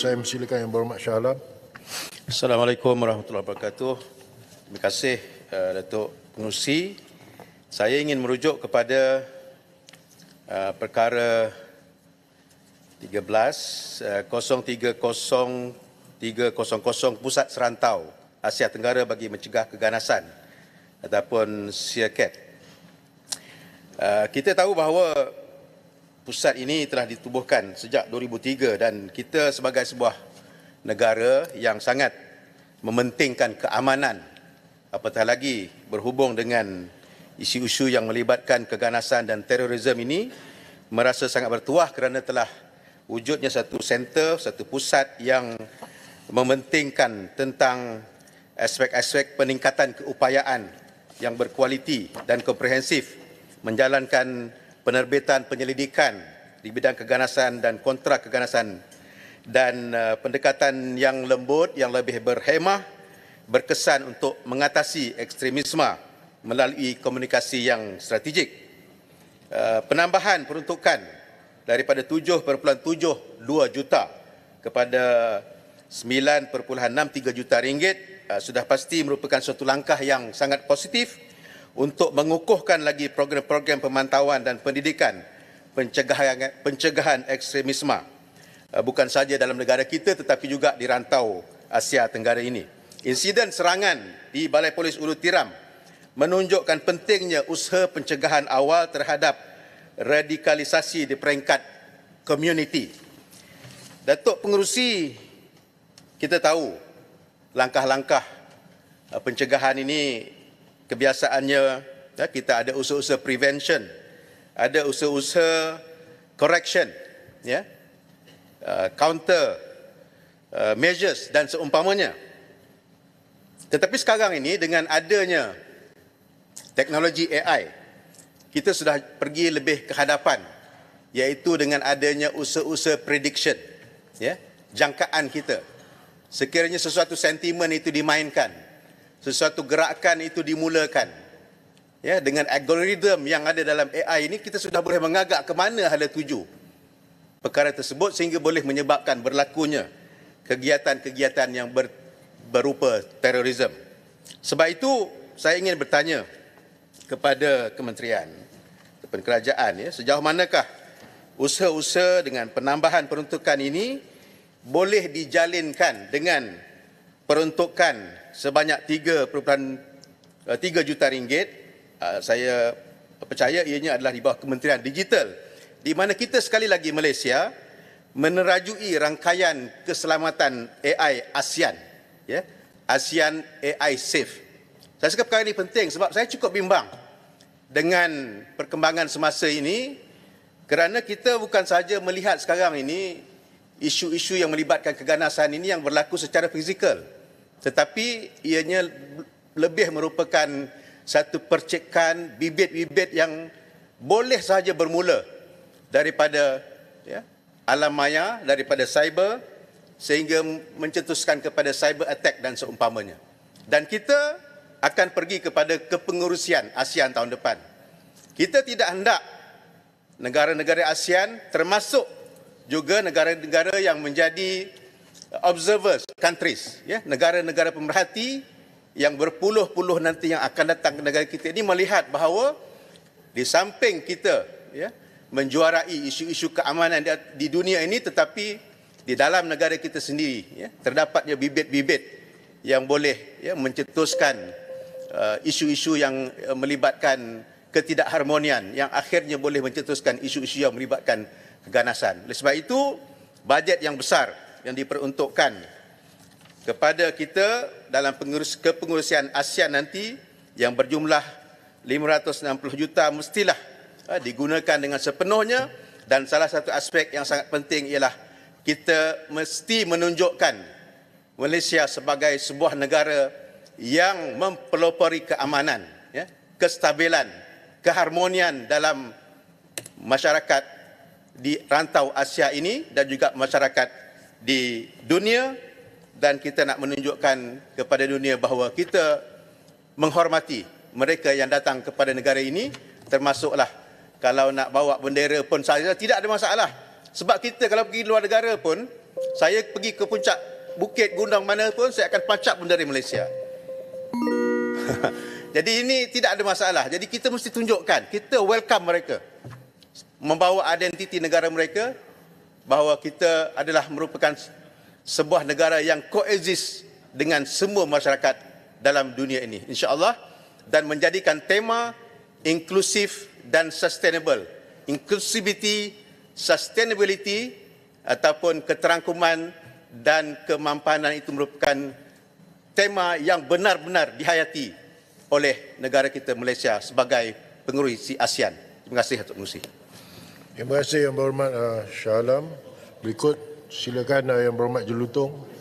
saya mesilakan yang berhormat Shah Alam. Assalamualaikum warahmatullahi wabarakatuh. Terima kasih uh, Datuk Penusi. Saya ingin merujuk kepada uh, perkara 13 uh, 030300 Pusat Serantau Asia Tenggara bagi mencegah keganasan ataupun siakat. Uh, eh, kita tahu bahawa pusat ini telah ditubuhkan sejak 2003 dan kita sebagai sebuah negara yang sangat mementingkan keamanan apatah lagi berhubung dengan isu-isu yang melibatkan keganasan dan terorisme ini merasa sangat bertuah kerana telah wujudnya satu center, satu pusat yang mementingkan tentang aspek-aspek peningkatan keupayaan yang berkualiti dan komprehensif menjalankan penerbitan penyelidikan di bidang keganasan dan kontrak keganasan dan uh, pendekatan yang lembut yang lebih berhemah berkesan untuk mengatasi ekstremisme melalui komunikasi yang strategik. Uh, penambahan peruntukan daripada 7.72 juta kepada 9.63 juta ringgit uh, sudah pasti merupakan suatu langkah yang sangat positif untuk mengukuhkan lagi program-program pemantauan dan pendidikan pencegahan, pencegahan ekstremisme eh, bukan saja dalam negara kita tetapi juga di rantau Asia Tenggara ini. Insiden serangan di Balai Polis Ulu Tiram menunjukkan pentingnya usaha pencegahan awal terhadap radikalisasi di peringkat komuniti. Datuk Pengerusi kita tahu langkah-langkah eh, pencegahan ini kebiasaannya ya, kita ada usaha-usaha prevention, ada usaha-usaha correction, ya, uh, counter uh, measures dan seumpamanya. Tetapi sekarang ini dengan adanya teknologi AI, kita sudah pergi lebih ke hadapan iaitu dengan adanya usaha-usaha prediction, ya, jangkaan kita. Sekiranya sesuatu sentimen itu dimainkan, sesuatu gerakan itu dimulakan ya dengan algoritma yang ada dalam AI ini kita sudah boleh mengagak ke mana hala tuju perkara tersebut sehingga boleh menyebabkan berlakunya kegiatan-kegiatan yang ber, berupa terorisme. Sebab itu saya ingin bertanya kepada kementerian ataupun kerajaan ya sejauh manakah usaha-usaha dengan penambahan peruntukan ini boleh dijalinkan dengan peruntukan sebanyak 3.3 eh, juta ringgit eh, saya percaya ianya adalah di bawah Kementerian Digital di mana kita sekali lagi Malaysia menerajui rangkaian keselamatan AI ASEAN ya ASEAN AI Safe saya cakap perkara ini penting sebab saya cukup bimbang dengan perkembangan semasa ini kerana kita bukan sahaja melihat sekarang ini isu-isu yang melibatkan keganasan ini yang berlaku secara fizikal tetapi ianya lebih merupakan satu percikan bibit-bibit yang boleh sahaja bermula daripada ya, alam maya, daripada cyber sehingga mencetuskan kepada cyber attack dan seumpamanya. Dan kita akan pergi kepada kepengurusan ASEAN tahun depan. Kita tidak hendak negara-negara ASEAN termasuk juga negara-negara yang menjadi observers countries ya negara-negara pemerhati yang berpuluh-puluh nanti yang akan datang ke negara kita ini melihat bahawa di samping kita ya menjuarai isu-isu keamanan di dunia ini tetapi di dalam negara kita sendiri ya terdapatnya bibit-bibit yang boleh ya mencetuskan uh, isu-isu uh, yang melibatkan ketidakharmonian yang akhirnya boleh mencetuskan isu-isu yang melibatkan keganasan. Oleh sebab itu, bajet yang besar yang diperuntukkan kepada kita dalam pengurus, kepengurusian ASEAN nanti yang berjumlah 560 juta mestilah eh, digunakan dengan sepenuhnya dan salah satu aspek yang sangat penting ialah kita mesti menunjukkan Malaysia sebagai sebuah negara yang mempelopori keamanan, ya, kestabilan, keharmonian dalam masyarakat di rantau Asia ini dan juga masyarakat di dunia dan kita nak menunjukkan kepada dunia bahawa kita menghormati mereka yang datang kepada negara ini termasuklah kalau nak bawa bendera pun saya tidak ada masalah sebab kita kalau pergi luar negara pun saya pergi ke puncak bukit gunung mana pun saya akan pacak bendera Malaysia jadi ini tidak ada masalah jadi kita mesti tunjukkan kita welcome mereka membawa identiti negara mereka bahawa kita adalah merupakan sebuah negara yang coexist dengan semua masyarakat dalam dunia ini insyaallah dan menjadikan tema inklusif dan sustainable inclusivity sustainability ataupun keterangkuman dan kemampanan itu merupakan tema yang benar-benar dihayati oleh negara kita Malaysia sebagai pengurusi ASEAN. Terima kasih Datuk Menteri. Terima kasih Yang Berhormat uh, Shah Berikut silakan uh, Yang Berhormat Jelutong.